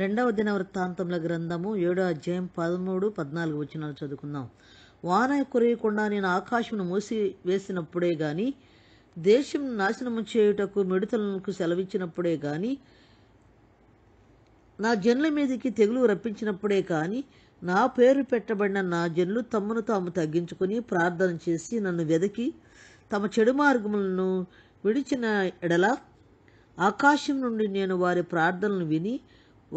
రెండవ దిన వృత్తాంతముల గ్రంథము ఏడో అధ్యాయం పదమూడు పద్నాలుగు వచనాలు చదువుకుందాం వాన కురయకుండా నేను ఆకాశమును మూసి వేసినప్పుడే గాని దేశం నాశనము చేయుటకు మిడతలకు సెలవిచ్చినప్పుడే గాని నా జన్ల మీదకి తెగులు రప్పించినప్పుడే కానీ నా పేరు పెట్టబడిన నా జన్లు తమ్మును తాము తగ్గించుకుని ప్రార్థన చేసి నన్ను వెదకి తమ చెడు మార్గములను విడిచిన ఎడల ఆకాశం నుండి నేను వారి ప్రార్థనలు విని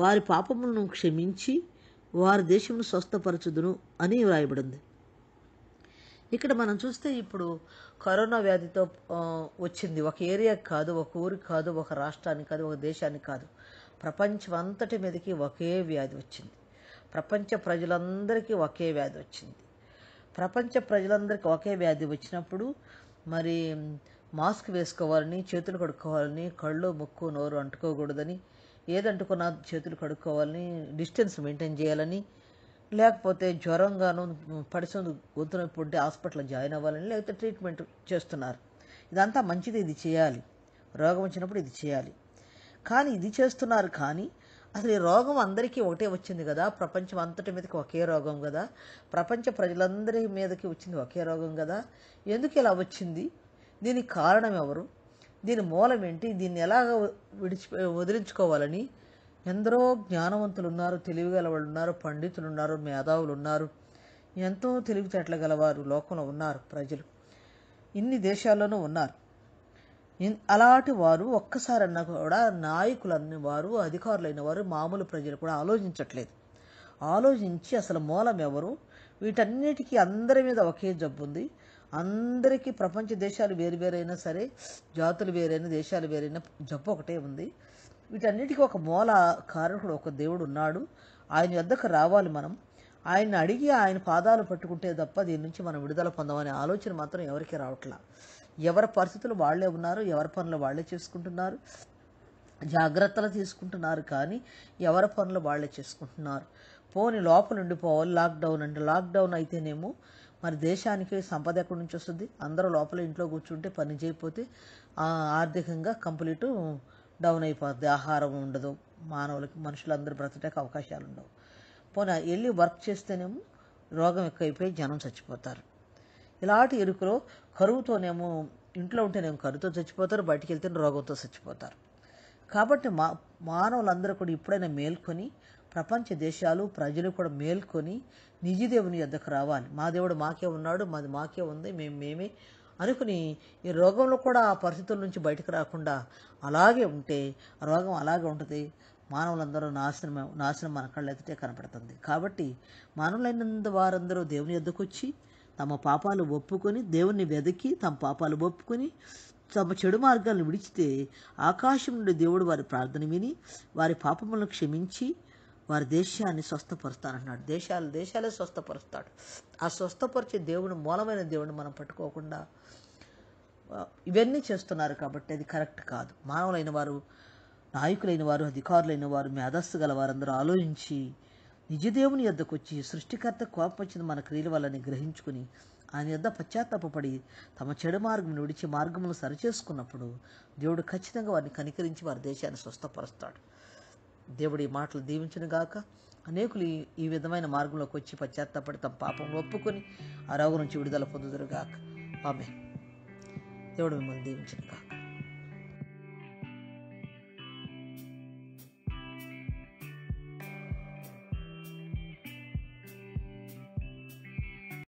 వారి పాపములను క్షమించి వారి దేశమును స్వస్థపరచుదును అని వ్రాయబడింది ఇక్కడ మనం చూస్తే ఇప్పుడు కరోనా వ్యాధితో వచ్చింది ఒక ఏరియా కాదు ఒక ఊరి కాదు ఒక రాష్ట్రానికి కాదు ఒక దేశానికి కాదు ప్రపంచం అంతటి మీదకి ఒకే వ్యాధి వచ్చింది ప్రపంచ ప్రజలందరికీ ఒకే వ్యాధి వచ్చింది ప్రపంచ ప్రజలందరికీ ఒకే వ్యాధి వచ్చినప్పుడు మరి మాస్క్ వేసుకోవాలని చేతులు కడుక్కోవాలని కళ్ళు ముక్కు నోరు అంటుకోకూడదని ఏదంటుకున్నా చేతులు కడుక్కోవాలని డిస్టెన్స్ మెయింటైన్ చేయాలని లేకపోతే జ్వరంగాను పడిసొందు గొంతు నొప్పి ఉంటే హాస్పిటల్లో జాయిన్ అవ్వాలని లేకపోతే ట్రీట్మెంట్ చేస్తున్నారు ఇదంతా మంచిది ఇది చేయాలి రోగం వచ్చినప్పుడు ఇది చేయాలి కానీ ఇది చేస్తున్నారు కానీ అసలు ఈ రోగం అందరికీ ఒకటే వచ్చింది కదా ప్రపంచం అంతటి మీదకి ఒకే రోగం కదా ప్రపంచ ప్రజలందరి మీదకి వచ్చింది ఒకే రోగం కదా ఎందుకు ఇలా వచ్చింది దీనికి కారణం ఎవరు దీని మూలం ఏంటి దీన్ని ఎలాగ విడిచి వదిలించుకోవాలని ఎందరో జ్ఞానవంతులు ఉన్నారు తెలివిగల గలవాళ్ళు ఉన్నారు పండితులు ఉన్నారు మేధావులు ఉన్నారు ఎంతో తెలివితేటలు గలవారు లోకంలో ఉన్నారు ప్రజలు ఇన్ని దేశాల్లోనూ ఉన్నారు అలాంటి వారు ఒక్కసారన్నా కూడా నాయకులన్నీ వారు అధికారులైన వారు మామూలు ప్రజలు కూడా ఆలోచించట్లేదు ఆలోచించి అసలు మూలం ఎవరు వీటన్నిటికీ అందరి మీద ఒకే జబ్బు ఉంది అందరికీ ప్రపంచ దేశాలు వేరు వేరైనా సరే జాతులు వేరైనా దేశాలు వేరైనా జబ్బు ఒకటే ఉంది వీటన్నిటికీ ఒక మూల కారకుడు ఒక దేవుడు ఉన్నాడు ఆయన వద్దకు రావాలి మనం ఆయన అడిగి ఆయన పాదాలు పట్టుకుంటే తప్ప దీని నుంచి మనం విడుదల పొందామనే ఆలోచన మాత్రం ఎవరికీ రావట్లా ఎవరి పరిస్థితులు వాళ్లే ఉన్నారు ఎవరి పనులు వాళ్లే చేసుకుంటున్నారు జాగ్రత్తలు తీసుకుంటున్నారు కానీ ఎవరి పనులు వాళ్లే చేసుకుంటున్నారు పోని లోపల ఉండిపోవాలి లాక్డౌన్ అంటే లాక్డౌన్ అయితేనేమో మరి దేశానికి సంపద ఎక్కడి నుంచి వస్తుంది అందరూ లోపల ఇంట్లో కూర్చుంటే పని చేయకపోతే ఆర్థికంగా కంప్లీట్ డౌన్ అయిపోతుంది ఆహారం ఉండదు మానవులకి మనుషులందరూ బ్రతకడానికి అవకాశాలు ఉండవు పోనీ వెళ్ళి వర్క్ చేస్తేనేమో రోగం ఎక్కువైపోయి జనం చచ్చిపోతారు ఇలాంటి ఎరుకులు కరువుతోనేమో ఇంట్లో ఉంటేనేమో కరువుతో చచ్చిపోతారు బయటికి వెళ్తేనే రోగంతో చచ్చిపోతారు కాబట్టి మా మానవులందరూ కూడా ఇప్పుడైనా మేల్కొని ప్రపంచ దేశాలు ప్రజలు కూడా మేల్కొని నిజదేవుని ఎద్దకు రావాలి మా దేవుడు మాకే ఉన్నాడు మాది మాకే ఉంది మేము మేమే అనుకుని ఈ రోగంలో కూడా ఆ పరిస్థితుల నుంచి బయటకు రాకుండా అలాగే ఉంటే రోగం అలాగే ఉంటుంది మానవులందరూ నాశనం నాశనం మన కళ్ళ ఎదుటే కనపడుతుంది కాబట్టి మానవులైనందు వారందరూ దేవుని ఎద్దుకు వచ్చి తమ పాపాలు ఒప్పుకొని దేవుణ్ణి వెదకి తమ పాపాలు ఒప్పుకొని తమ చెడు మార్గాలను విడిచితే ఆకాశం నుండి దేవుడు వారి ప్రార్థన విని వారి పాపములను క్షమించి వారి దేశాన్ని స్వస్థపరుస్తానంటున్నాడు దేశాలు దేశాలే స్వస్థపరుస్తాడు ఆ స్వస్థపరిచే దేవుడు మూలమైన దేవుడిని మనం పట్టుకోకుండా ఇవన్నీ చేస్తున్నారు కాబట్టి అది కరెక్ట్ కాదు మానవులైన వారు నాయకులైన వారు అధికారులైన వారు మేధస్సు గల వారందరూ ఆలోచించి నిజదేవుని యొద్దకు వచ్చి సృష్టికర్త కోపం వచ్చిన మన క్రియల వల్లని గ్రహించుకుని ఆయన యొద్ద పశ్చాత్తాపడి తమ చెడు మార్గం విడిచి మార్గములు సరిచేసుకున్నప్పుడు దేవుడు ఖచ్చితంగా వారిని కనికరించి వారి దేశాన్ని స్వస్థపరుస్తాడు దేవుడి మాటలు దీవించను గాక అనేకులు ఈ విధమైన మార్గంలోకి వచ్చి పశ్చాత్తాపడి తమ పాపం ఒప్పుకొని ఆ రోగు నుంచి విడుదల పొందుదురుగాక ఆమె దేవుడు మిమ్మల్ని దీవించను గాక